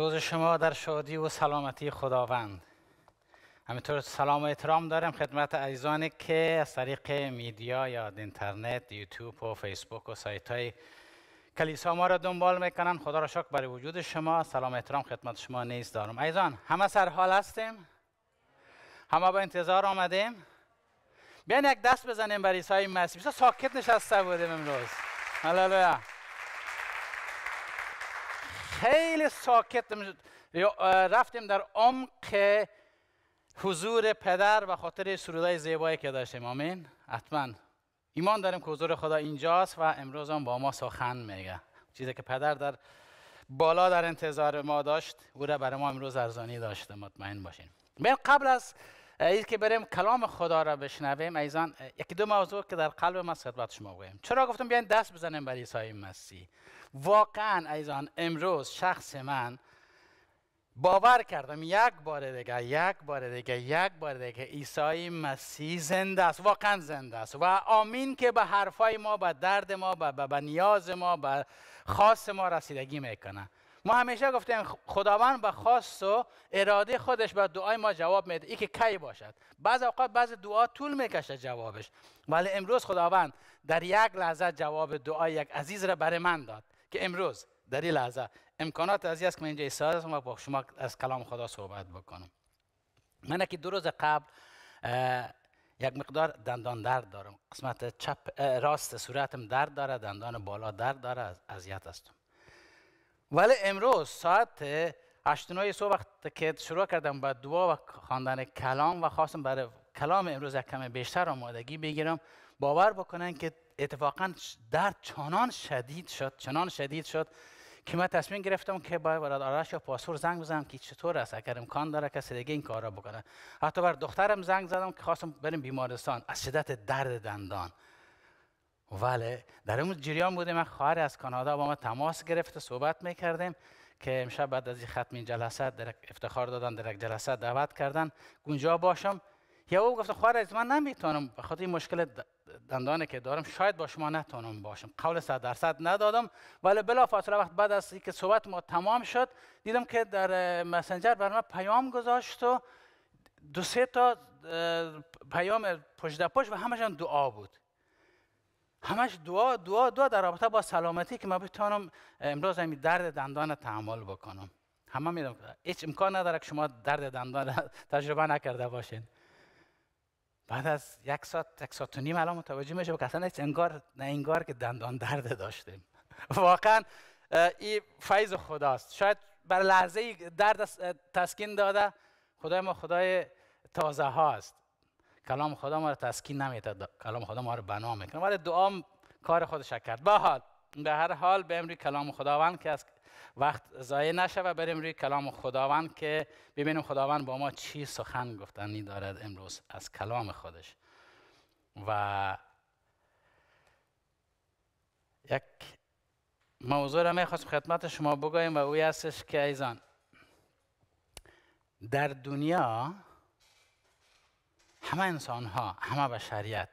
روز شما در شادی و سلامتی خداوند همینطور سلام و احترام دارم خدمت عزیزانی که از طریق میدیا یا اینترنت یوتیوب و فیسبوک و سایت های کلیسا ما را دنبال میکنن خدا را شکر برای وجود شما سلام و احترام خدمت شما نیز دارم عزیزان همه سرحال هستیم همه با انتظار آمدیم بیاین یک دست بزنیم برای عیسی مسیح ساکت نشسته بودیم امروز هللویا خیلی ساکت رفتیم در عمق حضور پدر و خاطر سرودای زیبایی که داشتیم آمین حتما ایمان داریم که حضور خدا اینجاست و امروز هم با ما سخن میگه چیزی که پدر در بالا در انتظار ما داشت او را برای ما امروز ارزانی داشته مطمئن باشین قبل از این که بریم کلام خدا را بشنویم ایزان یکی دو موضوع که در قلب ما خدمت شما بگویم چرا گفتم بیاین دست بزنیم بر عیسی مسیح واقعا ایزان امروز شخص من باور کردم یک بار دیگه یک بار دیگه یک بار دیگه عیسی مسیح زنده است واقعا زنده است و آمین که به حرفای ما به درد ما به, نیاز ما به خاص ما رسیدگی میکنه ما همیشه گفتیم خداوند به خواست و اراده خودش به دعای ما جواب میده ای که کی باشد بعض اوقات بعض دعا طول میکشه جوابش ولی امروز خداوند در یک لحظه جواب دعای یک عزیز را برای من داد که امروز در این لحظه امکانات از است که من اینجا ایستاده هستم و با شما از کلام خدا صحبت بکنم من که دو روز قبل یک مقدار دندان درد دارم قسمت چپ راست صورتم درد داره دندان بالا درد داره اذیت هستم ولی امروز ساعت هشتونای صبح وقت که شروع کردم به دعا و خواندن کلام و خواستم برای کلام امروز یک کم بیشتر آمادگی بگیرم باور بکنن که اتفاقا درد چنان شدید شد چنان شدید شد که من تصمیم گرفتم که باید برای آرش یا پاسور زنگ بزنم که چطور است اگر امکان داره کسی دیگه این کار را بکنه حتی بر دخترم زنگ زدم که خواستم بریم بیمارستان از شدت درد دندان ولی بله، در اون جریان بودیم من خواهر از کانادا با ما تماس گرفت و صحبت میکردیم که امشب بعد از این ختم این جلسه در افتخار دادن در جلسه دعوت کردن اونجا باشم یا او گفت خواهر از من نمیتونم به خاطر این مشکل دندانه که دارم شاید با شما نتونم باشم قول 100 درصد ندادم ولی بلا فاصله وقت بعد از اینکه صحبت ما تمام شد دیدم که در مسنجر بر من پیام گذاشت و دو سه تا پیام پشت پشت و همشان دعا بود همش دعا دعا دعا در رابطه با سلامتی که من بتوانم امروز همین درد دندان تحمل بکنم همه میدم هیچ امکان نداره که شما درد دندان تجربه نکرده باشین بعد از یک ساعت یک ساعت و نیم الان متوجه میشه که اصلا هیچ انگار نه انگار که دندان درد داشتیم واقعا این فیض خداست شاید بر لحظه درد تسکین داده خدای ما خدای تازه هاست کلام خدا ما رو تسکین نمیده کلام خدا ما رو بنا میکنه ولی دعا کار خودش کرد به حال به هر حال بریم روی کلام خداوند که از وقت ضایع نشه و بریم روی کلام خداوند که ببینیم خداوند با ما چی سخن گفتنی دارد امروز از کلام خودش و یک موضوع را میخواستم خدمت شما بگویم و اوی هستش که ایزان در دنیا همه انسان ها همه بشریت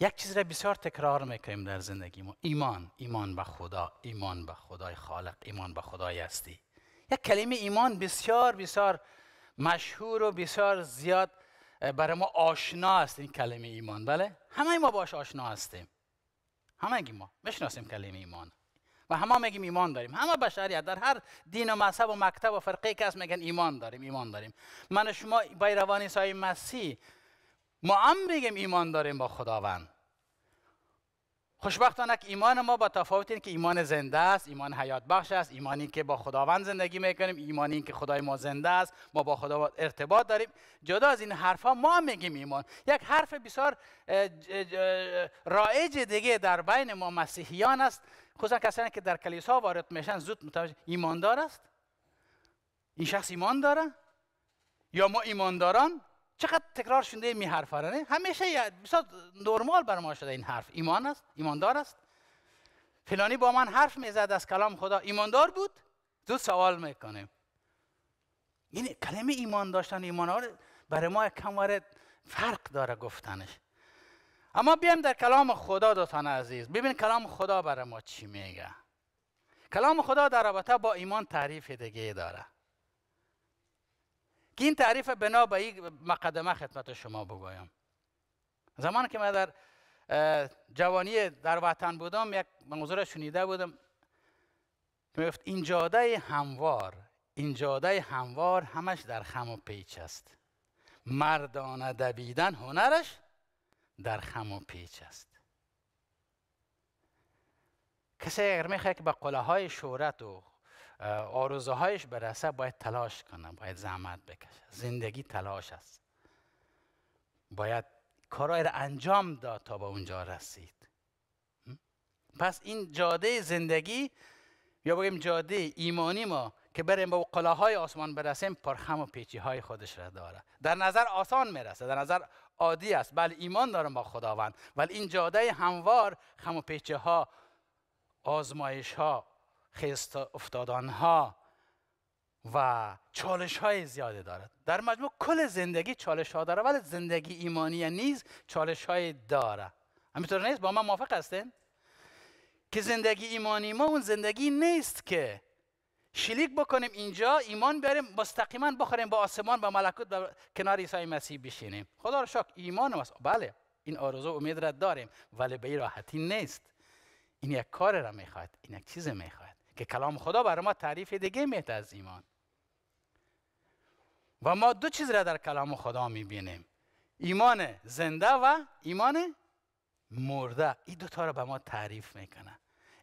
یک چیز را بسیار تکرار میکنیم در زندگی ما ایمان ایمان به خدا ایمان به خدای خالق ایمان به خدای هستی یک کلمه ایمان بسیار بسیار مشهور و بسیار زیاد برای ما آشنا است این کلمه ایمان بله همه ما باش آشنا هستیم همه ما بشناسیم کلمه ایمان و همه میگیم ایمان داریم همه بشریت در هر دین و مذهب و مکتب و فرقه هست میگن ایمان داریم ایمان داریم من و شما بیروان عیسی مسیح ما هم میگیم ایمان داریم با خداوند خوشبختانه که ایمان ما با تفاوت این که ایمان زنده است ایمان حیات بخش است ایمانی که با خداوند زندگی میکنیم ایمانی که خدای ما زنده است ما با خداوند ارتباط داریم جدا از این حرفها ما میگیم ایمان یک حرف بسیار رایج دیگه در بین ما مسیحیان است کسان کسانی که در کلیسا وارد میشن زود متوجه ایماندار است این شخص ایمان داره یا ما ایمانداران چقدر تکرار شده این حرف نه همیشه بسیار نرمال بر ما شده این حرف ایمان است ایماندار است فلانی با من حرف میزد از کلام خدا ایماندار بود زود سوال میکنیم یعنی این کلمه ایمان داشتن ایمان برای ما وارد فرق داره گفتنش اما بیایم در کلام خدا دوستان عزیز ببین کلام خدا برای ما چی میگه کلام خدا در رابطه با ایمان تعریف دیگه داره که این تعریف بنا به این مقدمه خدمت شما بگویم زمان که من در جوانی در وطن بودم یک موضوع شنیده بودم میگفت این جاده هموار این جاده هموار همش در خم و پیچ است مردانه دویدن هنرش در خم و پیچ است کسی اگر میخواد که به قله های شهرت و آرزه هایش برسه باید تلاش کنه باید زحمت بکشه زندگی تلاش است باید کارهای را انجام داد تا به اونجا رسید پس این جاده زندگی یا بگیم جاده ایمانی ما که بریم به قله های آسمان برسیم پرخم و پیچی های خودش را داره در نظر آسان میرسه در نظر عادی است بله ایمان دارم با خداوند ولی این جاده هموار خم و پیچه ها آزمایش ها خیست افتادان ها و چالش های زیاده دارد در مجموع کل زندگی چالش ها داره ولی زندگی ایمانی نیز چالش های داره همینطور نیست با من موافق هستین که زندگی ایمانی ما اون زندگی نیست که شلیک بکنیم اینجا ایمان بیاریم مستقیما بخوریم با آسمان به ملکوت به کنار عیسی مسیح بشینیم خدا را شکر ایمان است بله این آرزو امید را داریم ولی به این راحتی نیست این یک کار را میخواد این یک چیز میخواد که کلام خدا برای ما تعریف دیگه میت از ایمان و ما دو چیز را در کلام خدا میبینیم ایمان زنده و ایمان مرده این دوتا را به ما تعریف میکنه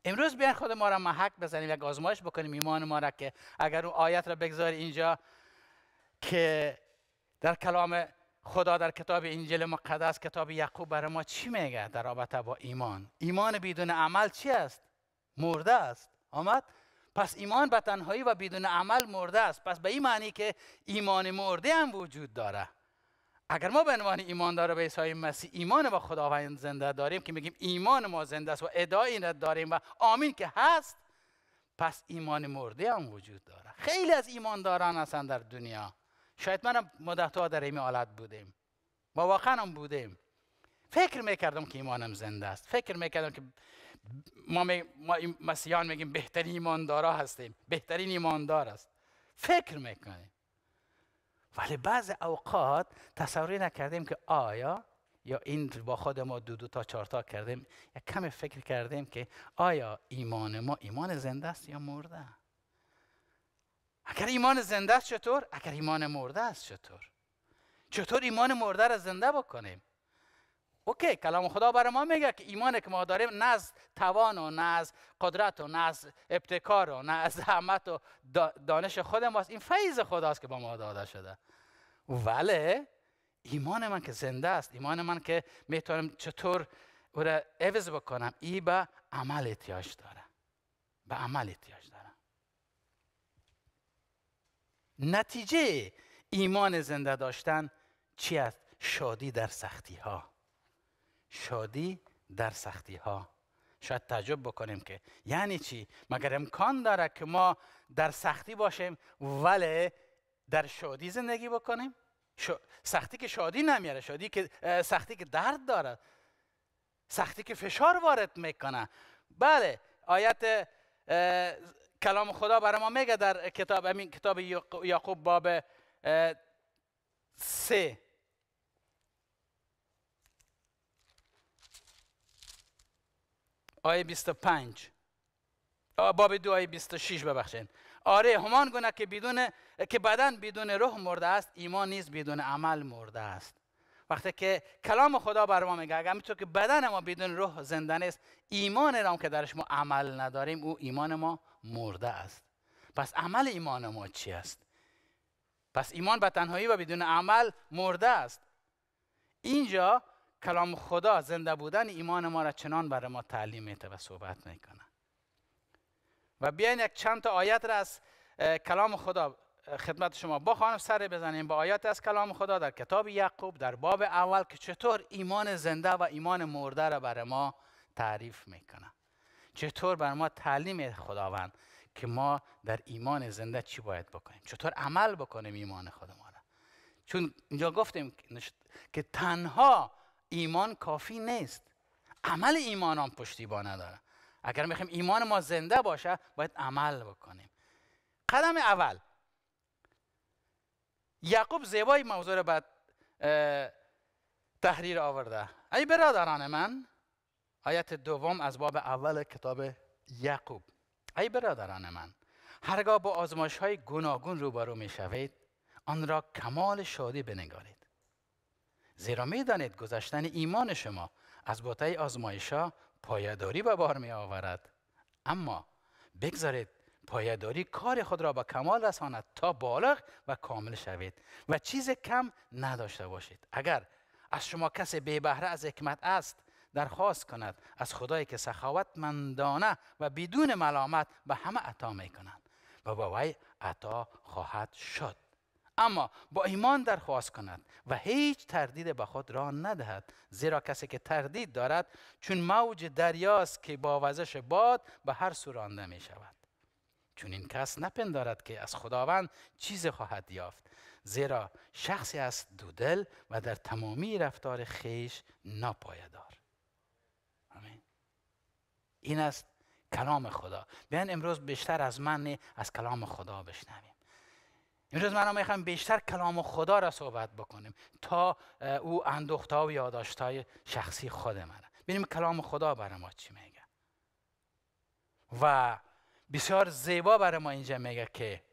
امروز بیان خود ما را محک بزنیم یک آزمایش بکنیم ایمان ما را که اگر اون آیت را بگذاری اینجا که در کلام خدا در کتاب انجیل مقدس کتاب یعقوب برای ما چی میگه در رابطه با ایمان ایمان بدون عمل چی است مرده است آمد پس ایمان به تنهایی و بدون عمل مرده است پس به این معنی که ایمان مرده هم وجود داره اگر ما به عنوان ایماندار به عیسی مسیح ایمان با خداوند زنده داریم که میگیم ایمان ما زنده است و ادعای این داریم و آمین که هست پس ایمان مرده هم وجود داره خیلی از ایمانداران هستند در دنیا شاید منم مدتها در این حالت بودیم و واقعا هم بودیم فکر میکردم که ایمانم زنده است فکر میکردم که ما, می... ما میگیم بهترین ایماندارا هستیم بهترین ایماندار است فکر میکنیم ولی بعض اوقات تصوری نکردیم که آیا یا این با خود ما دو دو تا چهار تا کردیم یا کم فکر کردیم که آیا ایمان ما ایمان زنده است یا مرده اگر ایمان زنده است چطور اگر ایمان مرده است چطور چطور ایمان مرده را زنده بکنیم اوکی کلام خدا برای ما میگه که ایمان که ما داریم نه از توان و نه از قدرت و نه از ابتکار و نه از زحمت و دانش خود ماست این فیض خداست که با ما داده شده ولی ایمان من که زنده است ایمان من که میتونم چطور او را عوض بکنم ای به عمل احتیاج داره به عمل احتیاج داره نتیجه ایمان زنده داشتن چی است شادی در سختی ها شادی در سختی ها شاید تعجب بکنیم که یعنی چی مگر امکان داره که ما در سختی باشیم ولی در شادی زندگی بکنیم سختی که شادی نمیاره شادی که سختی که درد داره سختی که فشار وارد میکنه بله آیت کلام خدا برای ما میگه در کتاب همین کتاب یعقوب باب سه آیه 25 باب دو آیه 26 ببخشید آره همان گونه که بدون که بدن بدون روح مرده است ایمان نیز بدون عمل مرده است وقتی که کلام خدا بر ما میگه اگر تو که بدن ما بدون روح زنده نیست ایمان را که درش ما عمل نداریم او ایمان ما مرده است پس عمل ایمان ما چی است پس ایمان به تنهایی و بدون عمل مرده است اینجا کلام خدا زنده بودن ایمان ما را چنان برای ما تعلیم میده و صحبت میکنه و بیاین یک چند تا آیت را از کلام خدا خدمت شما بخوانم سر بزنیم با آیات از کلام خدا در کتاب یعقوب در باب اول که چطور ایمان زنده و ایمان مرده را برای ما تعریف میکنه چطور بر ما تعلیم خداوند که ما در ایمان زنده چی باید بکنیم چطور عمل بکنیم ایمان خود ما را چون اینجا گفتیم که تنها ایمان کافی نیست عمل ایمان هم پشتیبانه داره اگر میخوایم ایمان ما زنده باشه باید عمل بکنیم قدم اول یعقوب زیبای موضوع رو بعد تحریر آورده ای برادران من آیت دوم از باب اول کتاب یعقوب ای برادران من هرگاه با آزمایش های گوناگون روبرو می شوید آن را کمال شادی بنگارید زیرا میدانید گذشتن ایمان شما از بوتای آزمایشا پایداری به بار می آورد اما بگذارید پایداری کار خود را به کمال رساند تا بالغ و کامل شوید و چیز کم نداشته باشید اگر از شما کسی بی از حکمت است درخواست کند از خدایی که مندانه و بدون ملامت به همه عطا می کند و با وی عطا خواهد شد اما با ایمان درخواست کند و هیچ تردید به خود را ندهد زیرا کسی که تردید دارد چون موج دریاست که با وزش باد به هر سو رانده می شود چون این کس نپندارد که از خداوند چیز خواهد یافت زیرا شخصی است دودل و در تمامی رفتار خیش ناپایدار آمین این است کلام خدا بیان امروز بیشتر از من از کلام خدا بشنویم امروز من میخوام بیشتر کلام خدا را صحبت بکنیم تا او اندوخته و های شخصی خود من ببینیم کلام خدا برای ما چی میگه و بسیار زیبا برای ما اینجا میگه که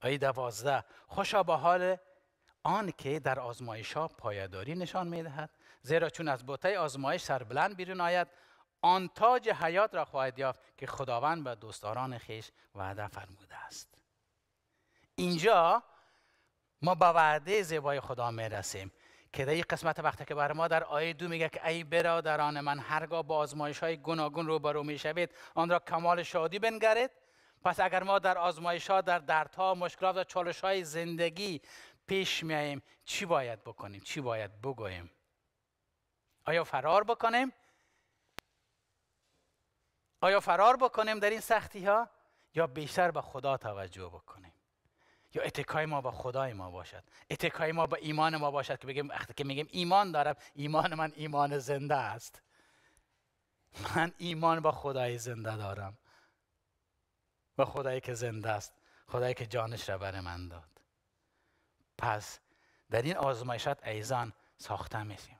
آیه دوازده خوشا به حال آن که در آزمایش ها پایداری نشان میدهد زیرا چون از بوته آزمایش بلند بیرون آید آن تاج حیات را خواهد یافت که خداوند به دوستداران خیش وعده فرموده است اینجا ما به وعده زیبای خدا رسیم که در این قسمت وقتی که بر ما در آیه دو میگه که ای برادران من هرگاه با آزمایش های گوناگون روبرو شوید آن را کمال شادی بنگرید پس اگر ما در آزمایش ها در دردها مشکلات و چالش های زندگی پیش میاییم چی باید بکنیم چی باید بگوییم آیا فرار بکنیم آیا فرار بکنیم در این سختی ها یا بیشتر به خدا توجه بکنیم یا اتکای ما به خدای ما باشد اتکای ما به ایمان ما باشد که بگیم وقتی که میگیم ایمان دارم ایمان من ایمان زنده است من ایمان با خدای زنده دارم و خدایی که زنده است خدایی که جانش را بر من داد پس در این آزمایشات ایزان ساخته میشیم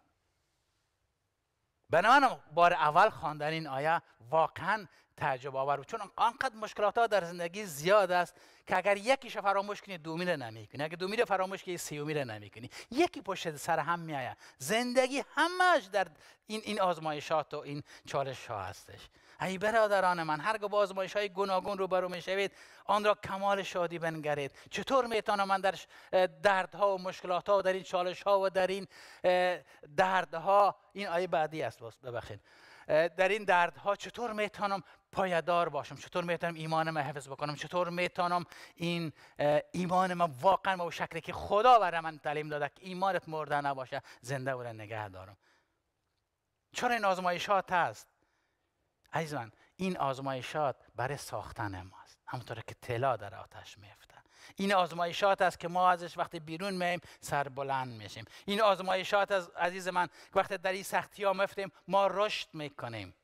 بنابراین بار اول خواندن این آیه واقعا تعجب آور چون آنقدر مشکلات ها در زندگی زیاد است که اگر یکیش فراموش کنی دومی را نمیکنی اگر دومی را فراموش کنی سیومی را نمیکنی یکی پشت سر هم میآید زندگی همش در این این آزمایشات و این چالش ها هستش ای برادران من هرگو با آزمایش های گوناگون روبرو میشوید آن را کمال شادی بنگرید چطور میتونم من در دردها و مشکلات ها و در این چالش ها و در این دردها این آیه بعدی است ببخشید در این دردها چطور میتونم پایدار باشم چطور میتونم ایمان من حفظ بکنم چطور میتونم این ایمان ما واقعا به شکلی که خدا برای من تعلیم داده که ایمانت مرده نباشه زنده بوده نگه دارم چرا این آزمایشات هست عزیز من این آزمایشات برای ساختن ماست همونطور که طلا در آتش میفته این آزمایشات است که ما ازش وقتی بیرون میایم سر بلند میشیم این آزمایشات از عزیز من وقتی در این سختی ها میفتیم ما رشد میکنیم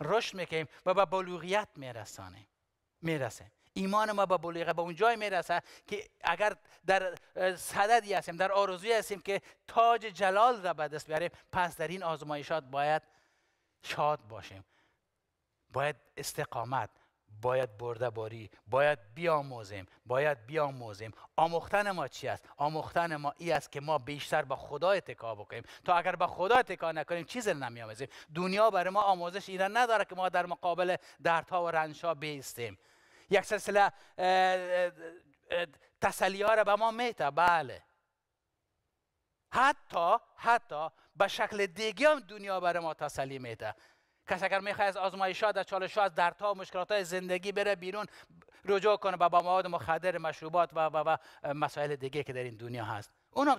رشد میکنیم و به بلوغیت میرسانیم میرسه. ایمان ما به بلوغیت به اون جای میرسه که اگر در صددی هستیم در آرزوی هستیم که تاج جلال را به دست بیاریم پس در این آزمایشات باید شاد باشیم باید استقامت باید برده باری باید بیاموزیم باید بیاموزیم آموختن ما چی است آموختن ما ای است که ما بیشتر به خدا اتکا بکنیم تا اگر به خدا اتکا نکنیم چیزی نمیآموزیم دنیا برای ما آموزش اینه نداره که ما در مقابل دردها و رنجها بیستیم یک سلسله تسلی را به ما میته بله حتی حتی به شکل دیگه هم دنیا برای ما تسلی میته کسی اگر میخواد از آزمایشات از چالش از در و مشکلات زندگی بره بیرون رجوع کنه به مواد مخدر مشروبات و, و, مسائل دیگه که در این دنیا هست اون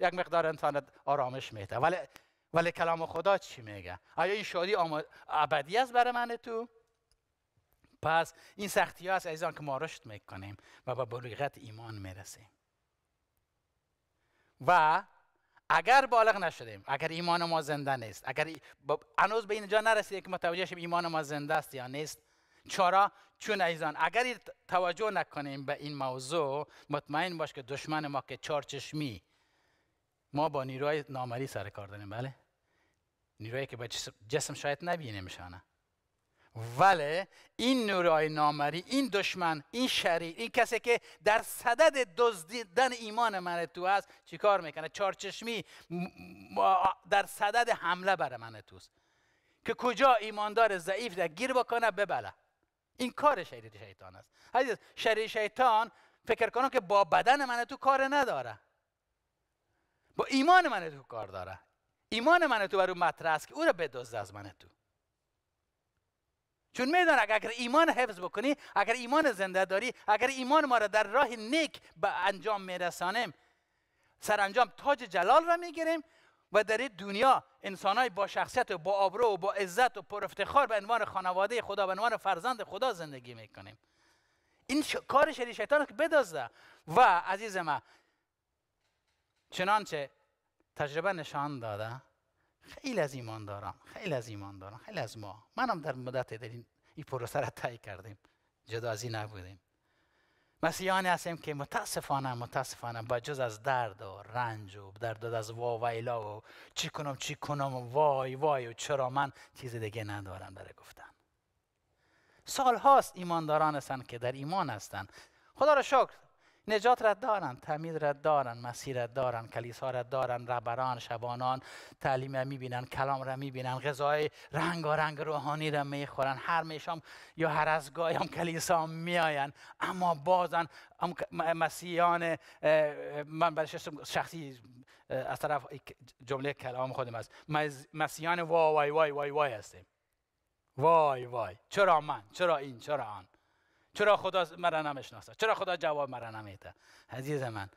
یک مقدار انسان آرامش میده ولی ولی کلام خدا چی میگه آیا این شادی ابدی است برای من تو پس این سختی ها است عزیزان که ما رشد میکنیم و به بلوغت ایمان میرسیم و اگر بالغ نشدیم اگر ایمان ما زنده نیست اگر هنوز به اینجا نرسیدیم که متوجه شیم ایمان ما زنده است یا نیست چرا چون ایزان اگر توجه نکنیم به این موضوع مطمئن باش که دشمن ما که چارچشمی ما با نیروهای نامری سر کار داریم بله نیروهایی که به جسم شاید نبینیم شانه ولی این نورای نامری این دشمن این شریر این کسی که در صدد دزدیدن ایمان من تو است چیکار میکنه چارچشمی در صدد حمله بر من توست که کجا ایماندار ضعیف در گیر بکنه ببله این کار شریر شیطان است عزیز شریر شیطان فکر کنه که با بدن من تو کار نداره با ایمان من تو کار داره ایمان من تو بر اون مطرح است که او را بدزد از من تو چون میدان اگر ایمان حفظ بکنی اگر ایمان زنده داری اگر ایمان ما را در راه نیک به انجام میرسانیم سرانجام تاج جلال را میگیریم و در این دنیا انسانای با شخصیت و با آبرو و با عزت و پر افتخار به عنوان خانواده خدا به عنوان فرزند خدا زندگی میکنیم این کار شری شیطان که بدازده و عزیز ما چنانچه تجربه نشان داده خیلی از دارم، خیلی از دارم، خیلی از ما منم در مدت در این ای پروسه را طی کردیم جدا از این نبودیم مسیحیانی هستیم که متاسفانه متاسفانه با جز از درد و رنج و درد از وا و ایلا و چی کنم چی کنم و وای وای و چرا من چیز دیگه ندارم برای گفتن سال هاست ایمانداران هستند که در ایمان هستند خدا را شکر نجات را دارن تعمید را دارن مسیر را دارن کلیسا را دارن رهبران شبانان تعلیم را میبینن کلام را میبینن غذای رنگ و رنگ روحانی را میخورن هر میشام یا هر از هم کلیسا میاین، اما بازن مسیحیان من برای شخصی از طرف جمله کلام خودم است مسیحیان وای وای وای وای وای هستیم وای وای چرا من چرا این چرا آن چرا خدا مرا نمیشناسه چرا خدا جواب مرا نمیده عزیز من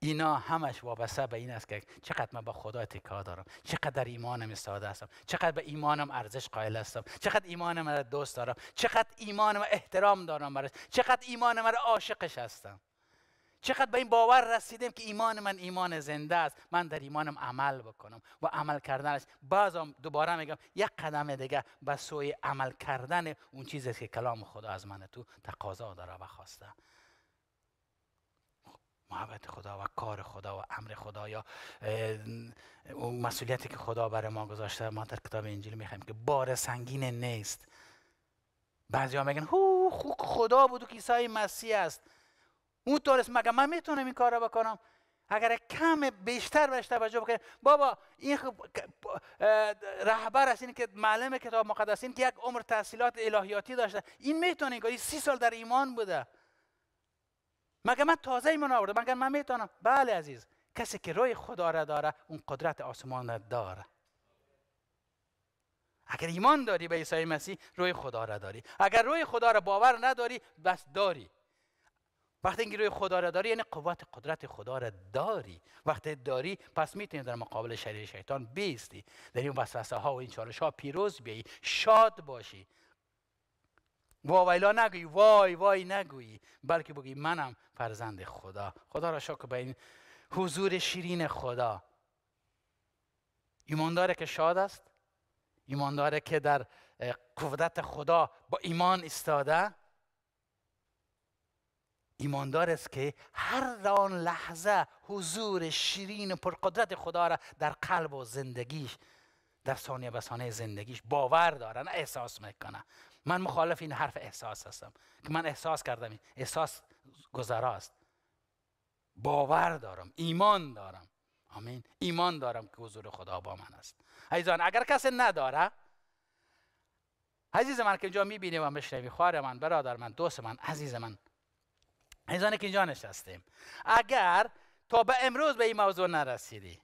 اینا همش وابسته به این است که چقدر من با خدا تکا دارم چقدر ایمانم ساده هستم چقدر به ایمانم ارزش قائل هستم چقدر ایمانم را دوست دارم چقدر ایمانم احترام دارم برش چقدر ایمانم را عاشقش هستم چقدر به این باور رسیدیم که ایمان من ایمان زنده است من در ایمانم عمل بکنم و عمل کردنش بعضا دوباره میگم یک قدم دیگه به سوی عمل کردن اون چیزی که کلام خدا از من تو تقاضا داره و خواسته محبت خدا و کار خدا و امر خدا یا مسئولیتی که خدا برای ما گذاشته ما در کتاب انجیل میخوایم که بار سنگین نیست بعضی ها میگن خدا بود و کیسای مسیح است اون است مگه من میتونم این کار رو بکنم اگر کم بیشتر بهش توجه بکنیم بابا این خب رهبر است این که معلم کتاب مقدس که یک عمر تحصیلات الهیاتی داشته این میتونه این سی سال در ایمان بوده مگه من تازه ایمان آورده مگه من میتونم بله عزیز کسی که روی خدا را داره اون قدرت آسمان را داره اگر ایمان داری به عیسی مسیح روی خدا را داری اگر روی خدا را باور نداری بس داری وقتی این خدا را داری یعنی قوت قدرت خدا را داری وقتی داری پس میتونی در مقابل شریر شیطان بیستی در این وسوسه ها و این چالش ها پیروز بیایی شاد باشی واویلا نگویی وای وای نگویی بلکه بگی منم فرزند خدا خدا را شکر به این حضور شیرین خدا ایماندار که شاد است ایماندار که در قدرت خدا با ایمان استاده ایماندار است که هر آن لحظه حضور شیرین و پرقدرت خدا را در قلب و زندگیش در ثانیه به ثانیه زندگیش باور دارن احساس میکنه من مخالف این حرف احساس هستم که من احساس کردم احساس گذراست باور دارم ایمان دارم آمین ایمان دارم که حضور خدا با من است عزیزان اگر کسی نداره عزیز من که اینجا میبینیم و مشنوی خواهر من برادر من دوست من عزیز من انسانی که اینجا نشستیم اگر تا به امروز به این موضوع نرسیدی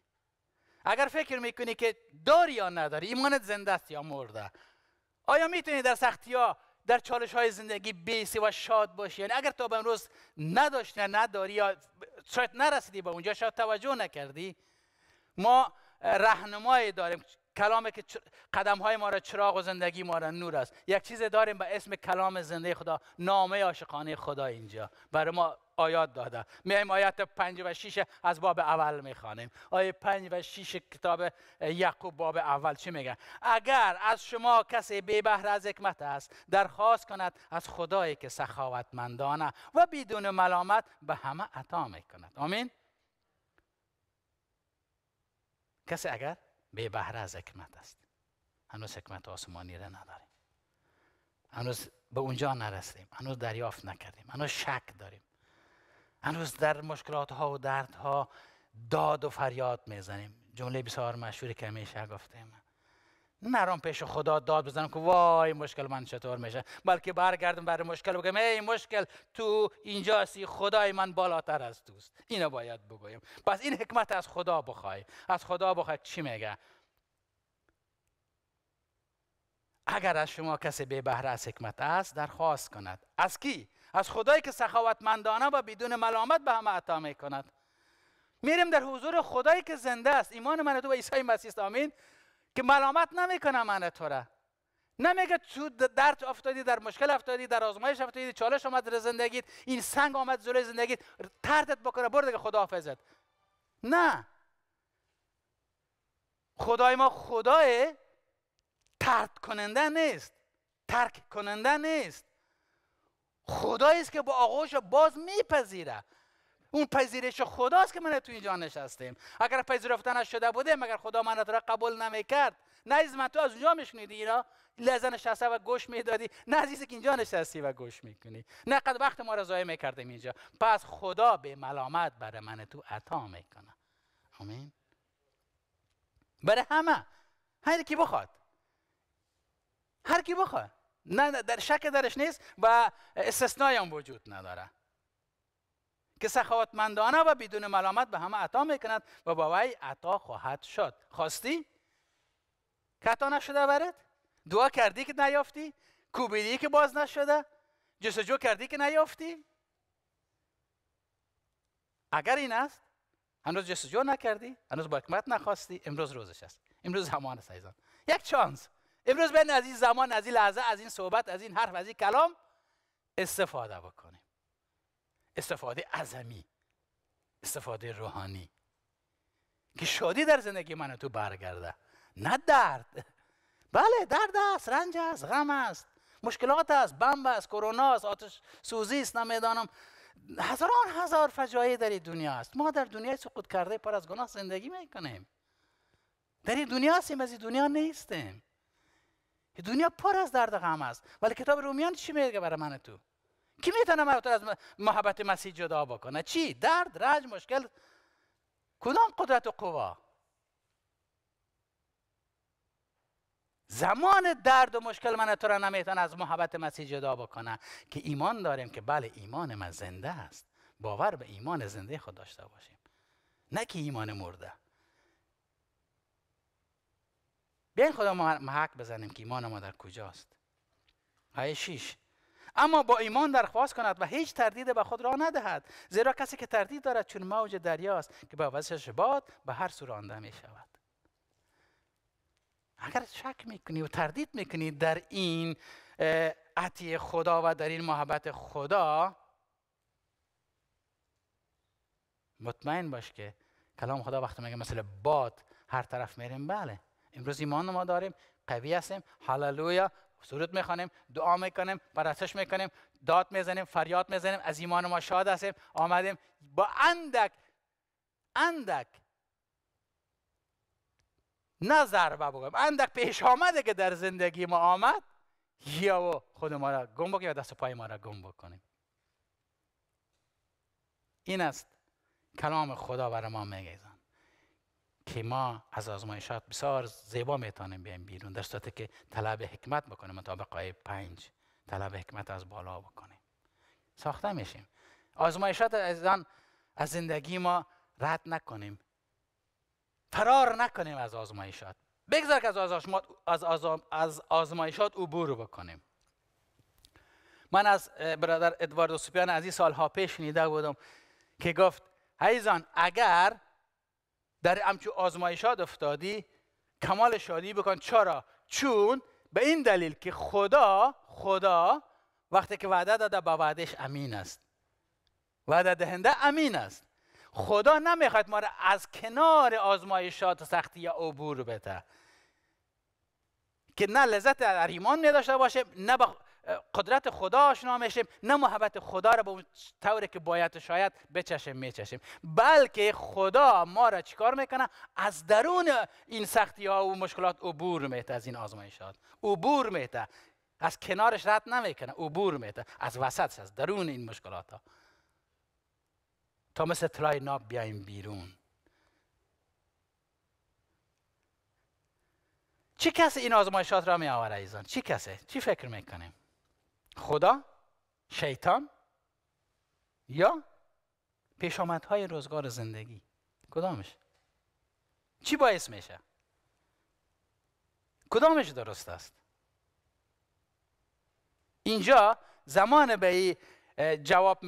اگر فکر میکنی که داری یا نداری ایمانت زنده است یا مرده آیا میتونی در سختی ها در چالش های زندگی بیسی و شاد باشی یعنی اگر تا به امروز نداشتی نداری یا شاید نرسیدی به اونجا شاید توجه نکردی ما رهنمایی داریم کلام که قدم های ما را چراغ و زندگی ما را نور است یک چیز داریم به اسم کلام زنده خدا نامه عاشقانه خدا اینجا برای ما آیات داده میایم آیت پنج و شیش از باب اول میخوانیم آیه پنج و شیش کتاب یعقوب باب اول چی میگن اگر از شما کسی بی از حکمت است درخواست کند از خدایی که سخاوتمندانه و بدون ملامت به همه عطا کند. آمین کسی اگر بی بهره از حکمت است هنوز حکمت آسمانی را نداریم هنوز به اونجا نرسیدیم هنوز دریافت نکردیم هنوز شک داریم هنوز در مشکلات ها و درد ها داد و فریاد میزنیم جمله بسیار مشهوری که همیشه گفتیم نرم پیش خدا داد بزنم که وای مشکل من چطور میشه بلکه برگردم برای مشکل بگم ای مشکل تو اینجا سی خدای من بالاتر از توست اینو باید بگویم پس این حکمت از خدا بخوای از خدا بخوای چی میگه اگر از شما کسی به بهره از حکمت است درخواست کند از کی از خدایی که سخاوتمندانه و بدون ملامت به همه عطا میکند میریم در حضور خدایی که زنده است ایمان من تو به عیسی مسیح آمین که ملامت نمیکنه من تو را نمیگه تو درد افتادی در مشکل افتادی در آزمایش افتادی چالش آمد در زندگیت این سنگ آمد زلوی زندگیت تردت بکنه برد که خدا حافظت نه خدای ما خدای ترد کننده نیست ترک کننده نیست خدایی است که با آغوش باز میپذیره اون پذیرش خداست که من تو اینجا نشستیم اگر پذیرفتنش شده بودیم اگر خدا من را قبول نمیکرد نه از من تو از اونجا میشنیدی اینا لزن نشسته و گوش میدادی نه از که اینجا نشستی و گوش میکنی نه قد وقت ما را زایه میکردیم اینجا پس خدا به ملامت برای من تو عطا میکنه آمین برای همه هر کی بخواد هر کی بخواد نه در شک درش نیست و استثنایی هم وجود نداره که سخاوتمندانه و بدون ملامت به همه عطا میکند و با وی عطا خواهد شد خواستی که عطا نشده برد دعا کردی که نیافتی کوبیدی که باز نشده جستجو کردی که نیافتی اگر این است هنوز جستجو نکردی هنوز با حکمت نخواستی امروز روزش است امروز زمان است یک چانس امروز بین از این زمان از این لحظه از این صحبت از این حرف از این کلام استفاده بکنیم استفاده عظمی استفاده روحانی که شادی در زندگی من تو برگرده نه درد بله درد است رنج است غم است مشکلات است بمب است کرونا است آتش سوزی است نمیدانم هزاران هزار فجایع در دنیا است ما در دنیای سقوط کرده پر از گناه زندگی میکنیم در این دنیا هستیم از این دنیا نیستیم دنیا پر از درد غم است ولی کتاب رومیان چی میگه برای من تو کی میتونه مرا از محبت مسیح جدا بکنه چی درد رنج مشکل کدام قدرت و قوا زمان درد و مشکل من تو را نمیتونه از محبت مسیح جدا بکنه که ایمان داریم که بله ایمان من زنده است باور به ایمان زنده خود داشته باشیم نه که ایمان مرده بیاین خدا ما حق بزنیم که ایمان ما در کجاست آیه 6 اما با ایمان درخواست کند و هیچ تردید به خود را ندهد زیرا کسی که تردید دارد چون موج دریاست که به وزش باد به هر سو رانده می شود اگر شک میکنی و تردید میکنی در این عطی خدا و در این محبت خدا مطمئن باش که کلام خدا وقتی میگه مثل باد هر طرف میریم بله امروز ایمان ما داریم قوی هستیم هللویا سرود میخوانیم دعا میکنیم پرستش میکنیم داد میزنیم فریاد میزنیم از ایمان ما شاد هستیم آمدیم با اندک اندک نه ضربه بگویم اندک پیش آمده که در زندگی ما آمد یا خود ما را گم بکنیم یا دست پای ما را گم بکنیم این است کلام خدا برای ما میگه که ما از آزمایشات بسیار زیبا میتونیم بیایم بیرون در صورتی که طلب حکمت بکنیم مطابق آیه پنج طلب حکمت از بالا بکنیم ساخته میشیم آزمایشات از از زندگی ما رد نکنیم فرار نکنیم از آزمایشات بگذار که از, آزمایشات از, از آزمایشات عبور بکنیم من از برادر ادواردو سوپیان از این سالها پیش شنیده بودم که گفت هیزان اگر در همچو آزمایشات افتادی کمال شادی بکن چرا چون به این دلیل که خدا خدا وقتی که وعده داده به وعدش امین است وعده دهنده امین است خدا نمیخواد ما را از کنار آزمایشات و سختی یا عبور بده که نه لذت در ایمان نداشته باشه، نه قدرت خدا آشنا میشیم نه محبت خدا را به اون طوری که باید شاید بچشیم میچشیم بلکه خدا ما را چیکار میکنه از درون این سختی ها و مشکلات عبور میته از این آزمایشات عبور میته از کنارش رد نمیکنه عبور میته از وسط از درون این مشکلات ها تا مثل طلای ناب بیایم بیرون چه کسی این آزمایشات را می آوره ایزان؟ چه کسی؟ چی فکر میکنیم؟ خدا شیطان یا پیش های روزگار زندگی کدامش چی باعث میشه کدامش درست است اینجا زمان به ای جواب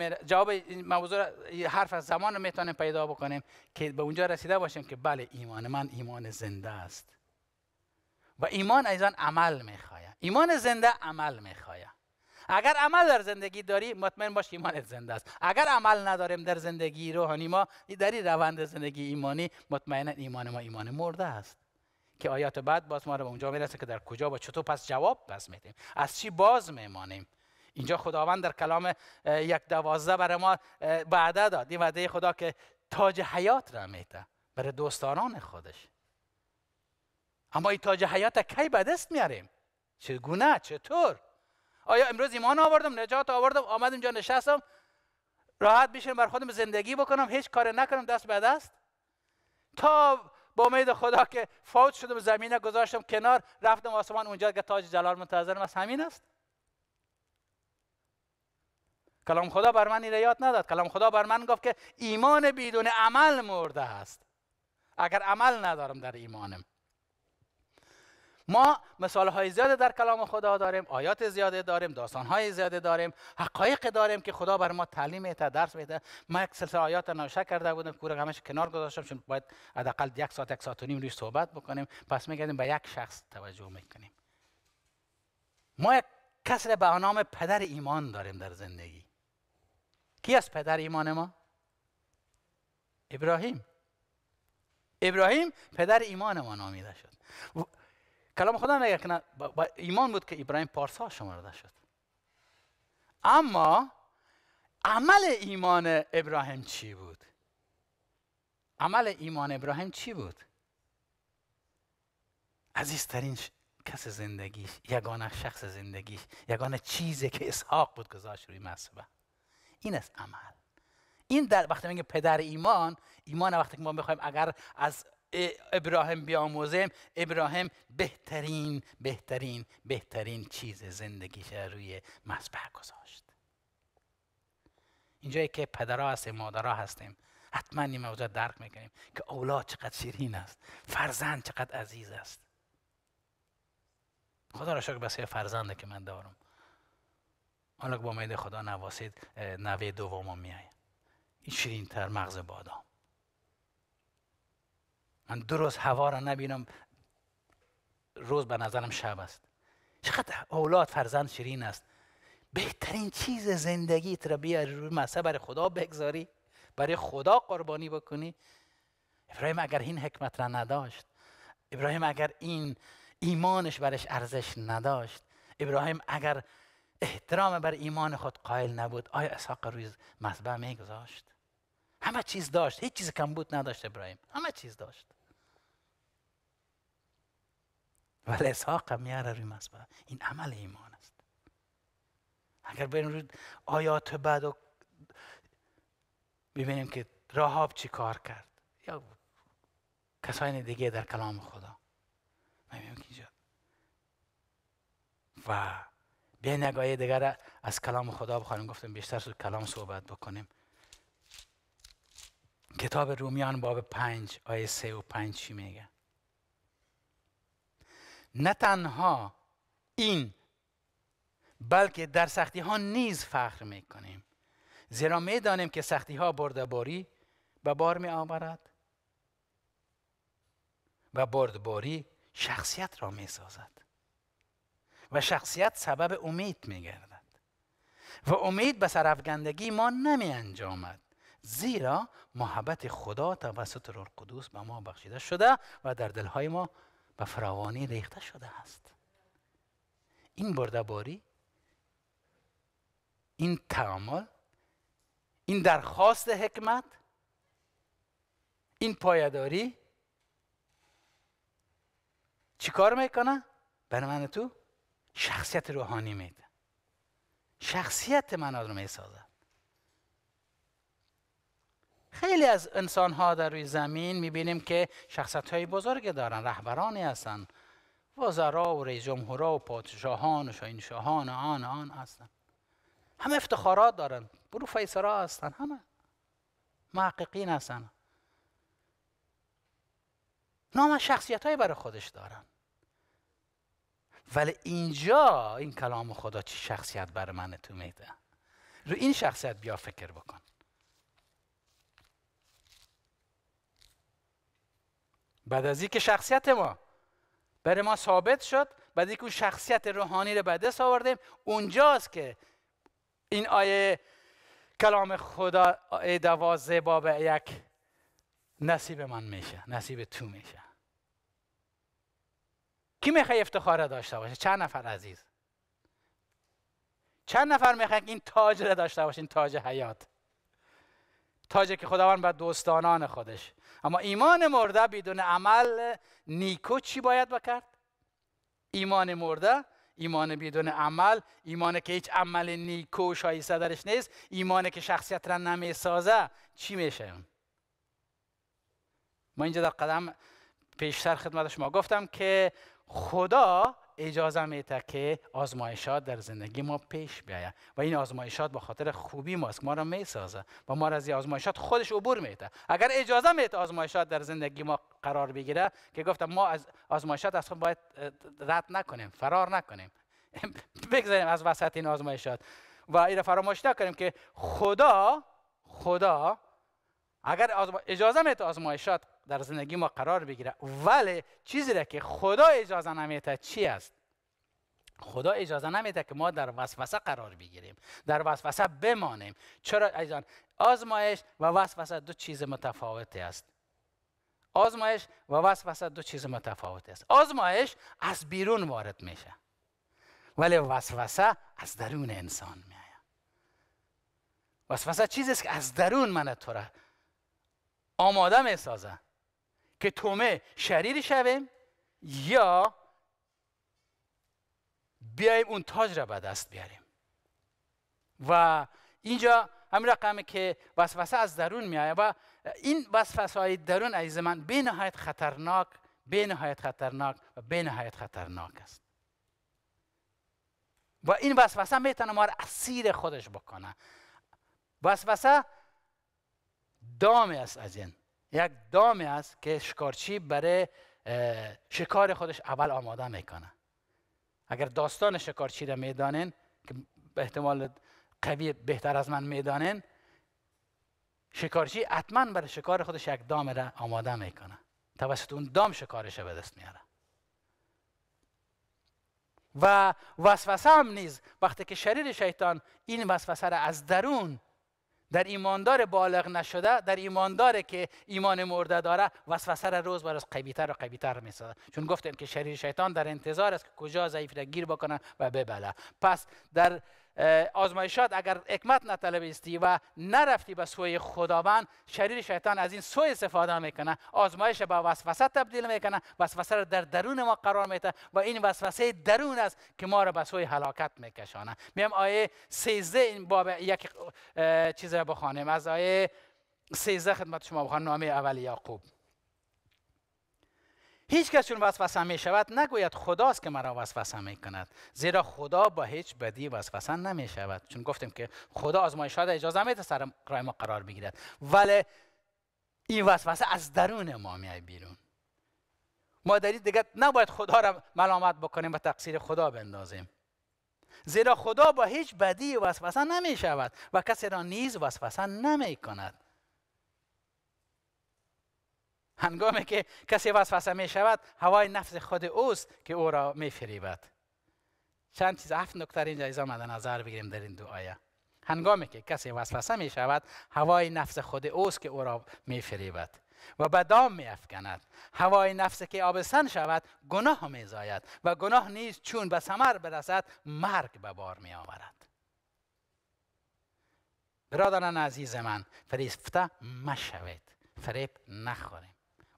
موضوع حرف از زمان رو میتونیم پیدا بکنیم که به اونجا رسیده باشیم که بله ایمان من ایمان زنده است و ایمان ایزان عمل میخواید ایمان زنده عمل میخواید اگر عمل در زندگی داری مطمئن باش ایمان زنده است اگر عمل نداریم در زندگی روحانی ما در روند زندگی ایمانی مطمئنا ایمان ما ایمان مرده است که آیات بعد باز ما رو به اونجا میرسه که در کجا با چطور پس جواب پس میدیم از چی باز میمانیم اینجا خداوند در کلام یک دوازده برای ما بعده داد این وعده خدا که تاج حیات را میده برای دوستانان خودش اما این تاج حیات کی به دست میاریم چگونه چطور آیا امروز ایمان آوردم نجات آوردم آمدم جا نشستم راحت بشم بر خودم زندگی بکنم هیچ کار نکنم دست به دست تا با امید خدا که فوت شدم زمینه گذاشتم کنار رفتم آسمان اونجا که تاج جلال منتظرم از همین است کلام خدا بر من این یاد نداد کلام خدا بر من گفت که ایمان بدون عمل مرده است اگر عمل ندارم در ایمانم ما مثال های زیاده در کلام خدا داریم آیات زیاده داریم داستان های زیاده داریم حقایق داریم که خدا بر ما تعلیم میده درس میده ما یک سلسله آیات نوشته کرده بودم کوره همش کنار گذاشتم چون باید حداقل یک ساعت یک ساعت و نیم روش صحبت بکنیم پس میگردیم به یک شخص توجه میکنیم ما یک کس به نام پدر ایمان داریم در زندگی کی از پدر ایمان ما ابراهیم ابراهیم پدر ایمان ما نامیده شد کلام خدا نگه نه با ایمان بود که ابراهیم پارسا شمارده شد اما عمل ایمان ابراهیم چی بود عمل ایمان ابراهیم چی بود عزیزترین کس زندگیش یگانه شخص زندگیش یگانه چیزی که اسحاق بود گذاشت روی مصبه این است عمل این در وقتی میگه پدر ایمان ایمان وقتی که ما میخوایم اگر از ابراهیم بیاموزیم ابراهیم بهترین بهترین بهترین چیز زندگیش روی مذبح گذاشت اینجایی که پدرها هستیم مادرها هستیم حتما این موضوع درک میکنیم که اولاد چقدر شیرین است فرزند چقدر عزیز است خدا را شکر بسیار فرزنده که من دارم حالا با امید خدا نواسید نوه دومم میای این شیرین تر مغز بادام من دو روز هوا را نبینم روز به نظرم شب است چقدر اولاد فرزند شیرین است بهترین چیز زندگیت را بیا روی مسه برای خدا بگذاری برای خدا قربانی بکنی ابراهیم اگر این حکمت را نداشت ابراهیم اگر این ایمانش برش ارزش نداشت ابراهیم اگر احترام بر ایمان خود قائل نبود آیا اسحاق روی مذبح میگذاشت همه چیز داشت هیچ چیز کم بود نداشت ابراهیم همه چیز داشت ولی اسحاق هم میاره روی مذبح این عمل ایمان است اگر بریم روی آیات بعد و ببینیم که راهاب چی کار کرد یا کسای دیگه در کلام خدا میبینیم که اینجا و به نگاهی دیگر از کلام خدا بخوانیم گفتم بیشتر سو کلام صحبت بکنیم کتاب رومیان باب پنج آیه سه و پنج چی میگه نه تنها این بلکه در سختی ها نیز فخر می کنیم زیرا می دانیم که سختی ها بردباری به بار می آورد و بردباری شخصیت را می سازد و شخصیت سبب امید می گردد و امید به سرفگندگی ما نمی انجامد زیرا محبت خدا توسط روح قدوس به ما بخشیده شده و در دلهای ما به فراوانی ریخته شده است این باری این تعامل این درخواست حکمت این پایداری چی کار میکنه؟ برای من تو شخصیت روحانی میده شخصیت من رو میسازه خیلی از انسان ها در روی زمین میبینیم که شخصت های بزرگی دارن رهبرانی هستن وزرا و رئیس جمهورا و پادشاهان و شاهان و آن آن هستن همه افتخارات دارن برو هستن همه محققین هستن نام شخصیت های برای خودش دارن ولی اینجا این کلام خدا چه شخصیت برای من تو میده رو این شخصیت بیا فکر بکن بعد از اینکه شخصیت ما بر ما ثابت شد بعد اینکه اون شخصیت روحانی رو به دست آوردیم اونجاست که این آیه کلام خدا آیه دوازه باب یک نصیب من میشه نصیب تو میشه کی میخوای افتخار داشته باشه چند نفر عزیز چند نفر که این تاج را داشته باشین تاج حیات تاجه که خداوند به دوستانان خودش اما ایمان مرده بدون عمل نیکو چی باید بکرد؟ ایمان مرده ایمان بدون عمل ایمان که هیچ عمل نیکو شایسته درش نیست ایمان که شخصیت را سازه، چی میشه ما اینجا در قدم پیشتر خدمت شما گفتم که خدا اجازه میده که آزمایشات در زندگی ما پیش بیاید و این آزمایشات به خاطر خوبی ماست ما را میسازه و ما را از آزمایشات خودش عبور میده اگر اجازه میده آزمایشات در زندگی ما قرار بگیره که گفتم ما از آزمایشات از باید رد نکنیم فرار نکنیم بگذاریم از وسط این آزمایشات و این فراموش نکنیم که خدا خدا اگر اجازه میت آزمایشات در زندگی ما قرار بگیره ولی چیزی را که خدا اجازه نمیده چی است خدا اجازه نمیده که ما در وسوسه قرار بگیریم در وسوسه بمانیم چرا ایزان آزمایش و وسوسه دو چیز متفاوتی است آزمایش و وسوسه دو چیز متفاوتی است آزمایش از بیرون وارد میشه ولی وسوسه از درون انسان میاد وسوسه چیزی است که از درون من تو را آماده می سازه که تومه شریر شویم یا بیایم اون تاج را به دست بیاریم و اینجا همین رقمی که وسوسه از درون می آید و این وسوسه های درون عزیز من به نهایت خطرناک به نهایت خطرناک و به نهایت خطرناک است و این وسوسه میتونه ما را اسیر خودش بکنه وسوسه دامی است از این یک دامی است که شکارچی برای شکار خودش اول آماده میکنه اگر داستان شکارچی را میدانین که به احتمال قوی بهتر از من میدانین شکارچی حتما برای شکار خودش یک دام را آماده میکنه توسط اون دام شکارش به دست میاره و وسوسه هم نیز وقتی که شریر شیطان این وسوسه را از درون در ایماندار بالغ نشده در ایماندار که ایمان مرده داره وسوسه را روز بر روز قویتر و قویتر میسازه چون گفتیم که شریر شیطان در انتظار است که کجا ضعیف را گیر بکنه و ببله پس در آزمایشات اگر حکمت نطلبیستی و نرفتی به سوی خداوند شریر شیطان از این سوی استفاده میکنه آزمایش به وسوسه تبدیل میکنه وسوسه را در درون ما قرار میده و این وسوسه درون است که ما را به سوی هلاکت میکشانه میام آیه 13 این باب یک چیز را بخوانیم از آیه 13 خدمت شما بخوانم نامه اول یعقوب هیچ کس چون وسوسه می شود نگوید خداست که مرا وسوسه می کند زیرا خدا با هیچ بدی وسوسه نمی شود چون گفتیم که خدا آزمایشات اجازه میده سر رای ما قرار بگیرد ولی این وسوسه از درون ما میای بیرون ما در دیگه نباید خدا را ملامت بکنیم و تقصیر خدا بندازیم زیرا خدا با هیچ بدی وسوسه نمی شود و کسی را نیز وسوسه نمی کند هنگامی که کسی وسوسه می شود هوای نفس خود اوست که او را می فریبد چند چیز هفت نکته اینجا ایزا مد نظر بگیریم در این دو هنگامی که کسی وسوسه می شود هوای نفس خود اوست که او را می فریبد و به دام می افکند هوای نفس که آبستن شود گناه می زاید و گناه نیز چون به سمر برسد مرگ به بار می آورد برادران عزیز من فریفته مشوید فریب نخوری.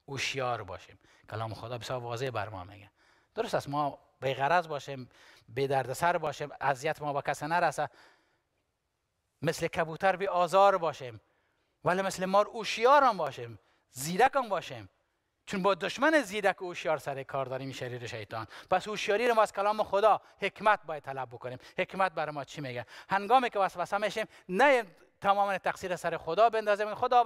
هوشیار باشیم کلام خدا بسیار واضح بر ما میگه درست است ما به غرض باشیم به دردسر باشیم اذیت ما با کسی نرسه مثل کبوتر بی آزار باشیم ولی مثل مار اوشیار هم باشیم زیرک هم باشیم چون با دشمن زیرک و هوشیار سر کار داریم شریر شیطان پس هوشیاری رو ما از کلام خدا حکمت باید طلب بکنیم حکمت بر ما چی میگه هنگامی که وسوسه میشیم نه تمام تقصیر سر خدا بندازیم خدا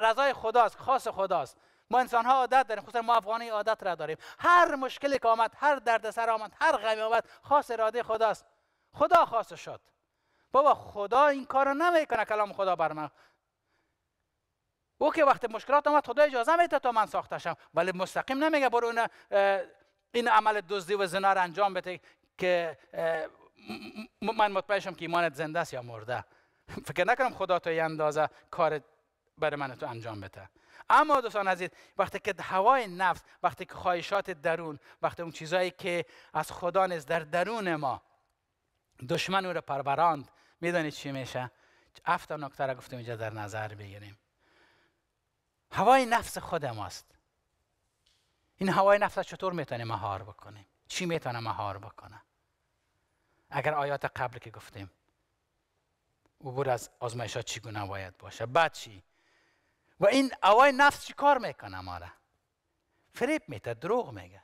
رضای خداست خاص خداست ما انسان ها عادت داریم خصوصا ما افغانی عادت را داریم هر مشکلی که آمد هر سر آمد هر غمی آمد خاص اراده خداست خدا خاص شد بابا خدا این کار رو نمیکنه کلام خدا بر من او که وقت مشکلات آمد خدا اجازه میده تا من ساخته شم ولی مستقیم نمیگه برو این, این عمل دزدی و زنا را انجام بده که من مطمئنم شم که ایمانت زنده است یا مرده فکر نکنم خدا تو این اندازه کار برای من تو انجام بده اما دوستان عزیز وقتی که هوای نفس وقتی که خواهشات درون وقتی اون چیزایی که از خدا نیست در درون ما دشمن او رو پروراند میدانید چی میشه هفت نکته را گفتیم اینجا در نظر بگیریم هوای نفس خود ماست این هوای نفس چطور میتونه مهار بکنیم چی میتونه مهار بکنه اگر آیات قبل که گفتیم عبور از آزمایشات چگونه باید باشه بعد چی و این اوای نفس چی کار میکنه ما را فریب میده دروغ میگه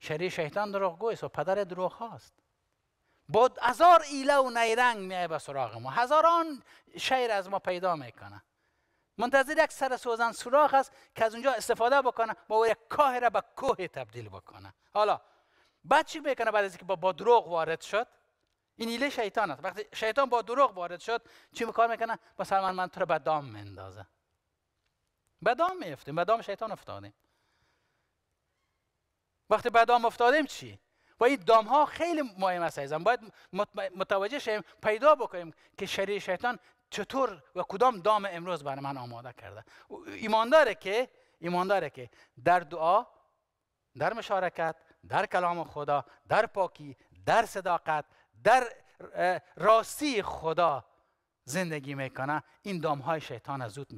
شریع شیطان دروغ گویست و پدر دروغ هاست با هزار ایله و نیرنگ میای به سراغ ما هزاران شعر از ما پیدا میکنه منتظر یک سر سوزن سراغ است که از اونجا استفاده بکنه با او یک کاه را به کوه تبدیل بکنه حالا بعد چی میکنه بعد از اینکه با, دروغ وارد شد این ایله شیطان است وقتی شیطان با دروغ وارد شد چی میکنه با من تو را به دام به دام میفتیم دام شیطان افتادیم وقتی به دام افتادیم چی و این دام ها خیلی مهم است باید متوجه شیم پیدا بکنیم که شریر شیطان چطور و کدام دام امروز برای من آماده کرده ایمان داره که ایمان داره که در دعا در مشارکت در کلام خدا در پاکی در صداقت در راستی خدا زندگی میکنه این دام های شیطان زود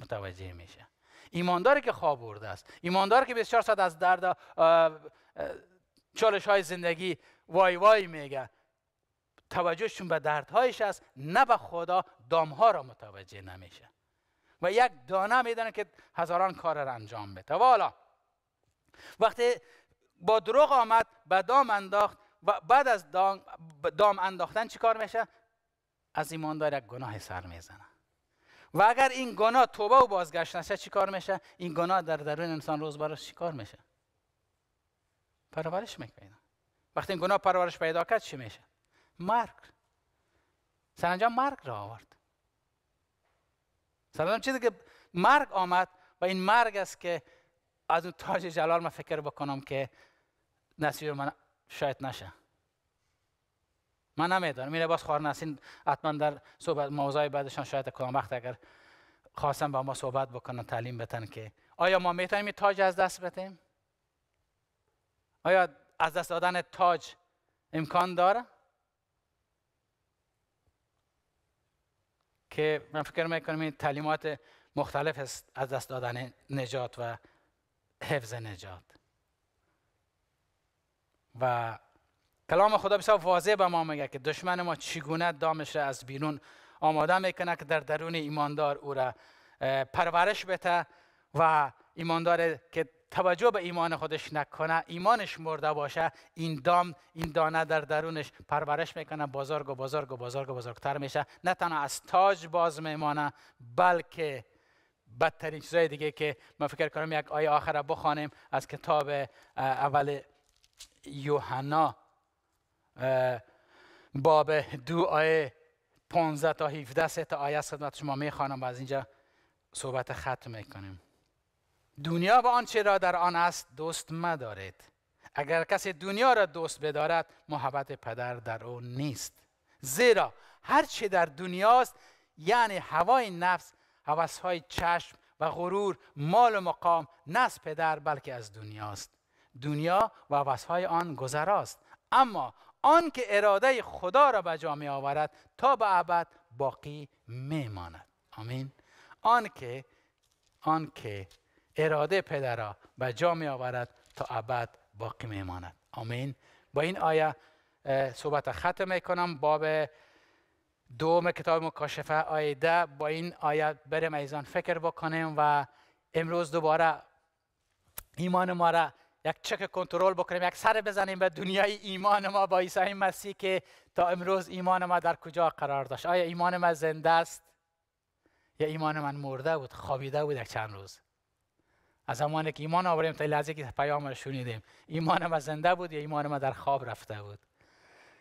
متوجه میشه ایمانداری که خواب برده است ایماندار که بسیار ساعت از درد چالش های زندگی وای وای میگه توجهشون به دردهایش است نه به خدا ها را متوجه نمیشه و یک دانه میدانه که هزاران کار را انجام بده و حالا وقتی با دروغ آمد به دام انداخت و بعد از دام, دام انداختن چی کار میشه از ایماندار یک گناه سر میزنه و اگر این گناه توبه و بازگشت نشه چی کار میشه این گناه در درون انسان روز براش چی کار میشه پرورش میکنه وقتی این گناه پرورش پیدا کرد چی میشه مرگ سرانجام مرگ را آورد سرانجام چیزی که مرگ آمد و این مرگ است که از اون تاج جلال من فکر بکنم که نصیب من شاید نشه من نمیدونم میره باز خوار نسین حتما در صحبت بعدشان شاید کدام وقت اگر خواستم با ما صحبت بکنن تعلیم بتن که آیا ما میتونیم این تاج از دست بدیم آیا از دست دادن تاج امکان داره که من فکر میکنم این تعلیمات مختلف است از دست دادن نجات و حفظ نجات و کلام خدا بسیار واضح به ما میگه که دشمن ما چگونه دامش را از بیرون آماده میکنه که در درون ایماندار او را پرورش بده و ایماندار که توجه به ایمان خودش نکنه ایمانش مرده باشه این دام این دانه در درونش پرورش میکنه و بزرگ و بزرگتر میشه نه تنها از تاج باز میمانه بلکه بدترین چیزای دیگه که ما فکر کنم یک آیه آخر بخوانیم از کتاب اول یوحنا باب دو آیه 15 تا 17 سه تا آیه خدمت شما میخوانم و از اینجا صحبت ختم کنیم. دنیا و آنچه را در آن است دوست مدارید اگر کسی دنیا را دوست بدارد محبت پدر در او نیست زیرا هر چه در دنیاست یعنی هوای نفس های چشم و غرور مال و مقام نه از پدر بلکه از دنیاست دنیا و های آن گذراست اما آن که اراده خدا را به جا می آورد تا به ابد باقی میماند آمین آن که آن که اراده پدر را به جا می آورد تا ابد باقی میماند آمین با این آیه صحبت ختم می کنم باب دوم کتاب مکاشفه آیه ده با این آیه بریم ایزان فکر بکنیم و امروز دوباره ایمان ما را یک چک کنترل بکنیم یک سر بزنیم به دنیای ایمان ما با عیسی مسیح که تا امروز ایمان ما در کجا قرار داشت آیا ایمان ما زنده است یا ایمان من مرده بود خوابیده بود یک چند روز از زمانی که ایمان آوریم تا لحظه که پیام را شنیدیم ایمان ما زنده بود یا ایمان ما در خواب رفته بود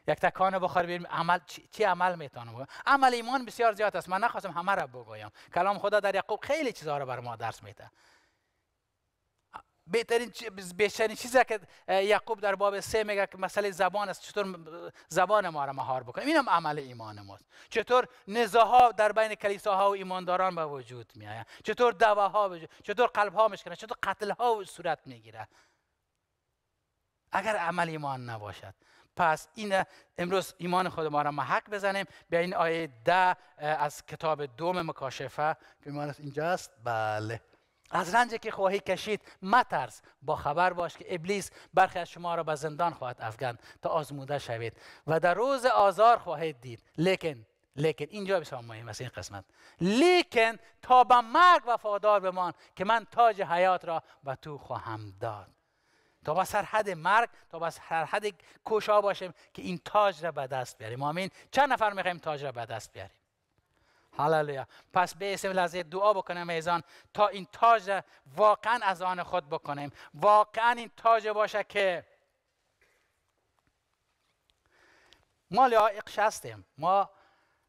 یک تکان بخور عمل چی, عمل میتونم بگم عمل ایمان بسیار زیاد است من نخواستم همه را بگویم کلام خدا در یعقوب خیلی چیزها را بر ما درس میده بهترین چیز بیشترین چیزی که یعقوب در باب سه میگه که مسئله زبان است چطور زبان ما را مهار بکنیم اینم عمل ایمان ماست چطور نزاها در بین ها و ایمانداران به وجود می آید چطور دعواها وجود چطور قلب ها میشکنه چطور قتل ها صورت میگیره اگر عمل ایمان نباشد پس این امروز ایمان خود ما را محق بزنیم به این آیه ده از کتاب دوم مکاشفه که ایمان اینجاست بله از رنجی که خواهی کشید مترس با خبر باش که ابلیس برخی از شما را به زندان خواهد افکند تا آزموده شوید و در روز آزار خواهید دید لیکن لیکن اینجا بسیار مهم است این قسمت لیکن تا به مرگ وفادار بمان که من تاج حیات را به تو خواهم داد تا به سرحد مرگ تا به سرحد کوشا باشیم که این تاج را به دست بیاریم آمین چند نفر میخوایم تاج را به دست بیاریم هللویا پس به اسم لحظه دعا بکنیم ایزان تا این تاج واقعا از آن خود بکنیم واقعا این تاج باشه که ما لایق هستیم ما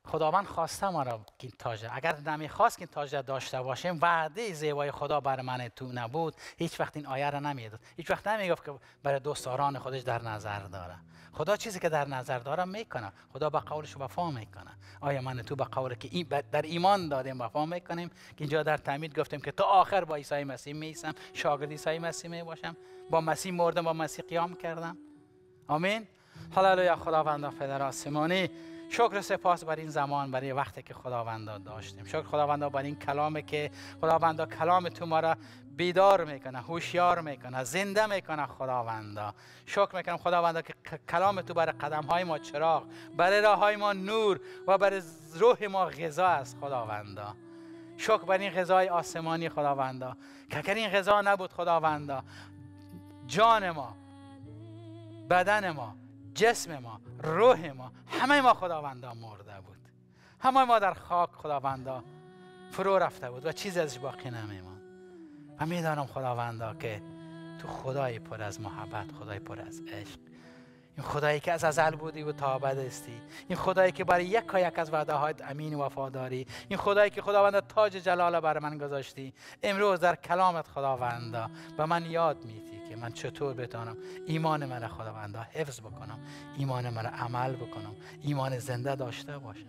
خداوند خواسته ما را تاجه. اگر نمیخواست تاجه داشته باشیم وعده زیبای خدا بر من تو نبود هیچ وقت این آیه را نمیداد هیچ وقت نمیگفت که برای دوستاران خودش در نظر داره خدا چیزی که در نظر داره میکنه خدا به قولش وفا میکنه آیا من تو به قول که در ایمان دادیم وفا میکنیم که اینجا در تعمید گفتیم که تا آخر با عیسی مسیح میسم شاگرد عیسی مسیح باشم، با مسیح مردم با مسیح قیام کردم آمین هللویا خداوند پدر آسمانی شکر سپاس بر این زمان برای وقتی که خداوندا داشتیم شکر خداوندا بر این کلامی که خداوندا کلام تو ما را بیدار میکنه هوشیار میکنه زنده میکنه خداوندا شکر میکنم خداوندا که کلام تو برای قدم های ما چراغ برای راه های ما نور و برای روح ما غذا است خداوندا شکر بر این غذای آسمانی خداوندا که اگر این غذا نبود خداوندا جان ما بدن ما جسم ما روح ما همه ما خداوندا مرده بود همه ما در خاک خداوندا فرو رفته بود و چیز ازش باقی نمیماند و میدانم خداوندا که تو خدای پر از محبت خدای پر از عشق این خدایی که از ازل بودی و تا ابد این خدایی که برای یک یک از وعده هایت امین و وفاداری این خدایی که خداوند تاج جلال بر من گذاشتی امروز در کلامت خداوندا به من یاد میتی من چطور بدانم ایمان من خداوندا حفظ بکنم ایمان من عمل بکنم ایمان زنده داشته باشم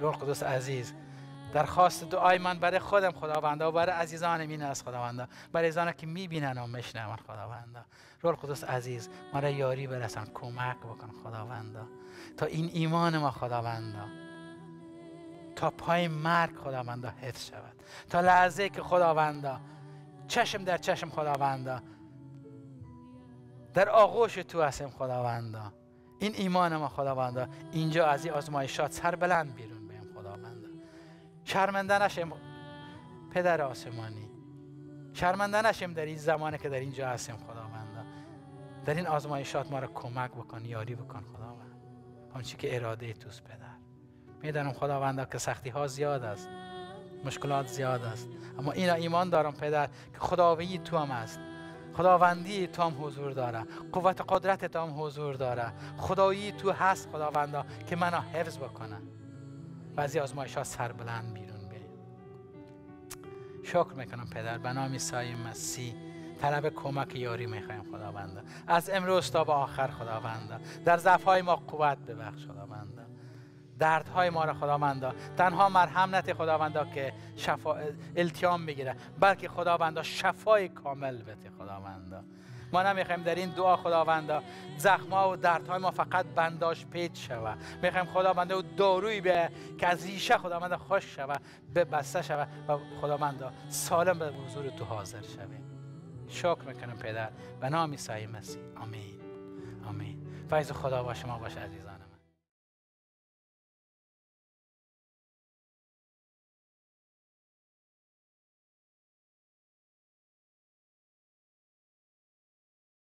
روح قدس عزیز درخواست دعای من برای خودم خداوندا و برای عزیزان این از خداوندا برای عزیزان که میبینن و میشنون خداوندا روح قدس عزیز مرا یاری برسن کمک بکن خداوندا تا این ایمان ما خداوندا تا پای مرگ خداوندا حفظ شود تا لحظه که خداوندا چشم در چشم خداوندا در آغوش تو هستیم خداوندا این ایمان ما خداوندا اینجا از این آزمایشات سر بلند بیرون بیم خداوندا شرمنده نشیم پدر آسمانی شرمنده نشیم در این زمانه که در اینجا هستیم خداوندا در این آزمایشات ما را کمک بکن یاری بکن خداوند آنچه که اراده توست پدر میدانم خداوندا که سختی ها زیاد است مشکلات زیاد است اما این ایمان دارم پدر که خداوی تو هم است خداوندی تو هم حضور داره قوت قدرت تو هم حضور داره خدایی تو هست خداوندا که منو حفظ بکنه و از آزمایش ها سر بلند بیرون بیه شکر میکنم پدر به نام عیسی مسیح طلب کمک یاری میخوایم خداوند از امروز تا به آخر خداوند در ضعف های ما قوت ببخش خداوند دردهای ما را خداوندا تنها مرهم نتی خداوندا که شفا التیام بگیره بلکه خداوندا شفای کامل بده خداوندا ما نمیخوایم در این دعا خداوندا ها و دردهای ما فقط بنداش پیچ شوه میخوایم خداوندا و دارویی به که از ریشه خداوندا خوش شوه به بسته شوه و خداوندا سالم به حضور تو حاضر شویم شکر میکنم پدر به نام عیسی مسیح آمین آمین فیض خدا با شما باشه عزیزان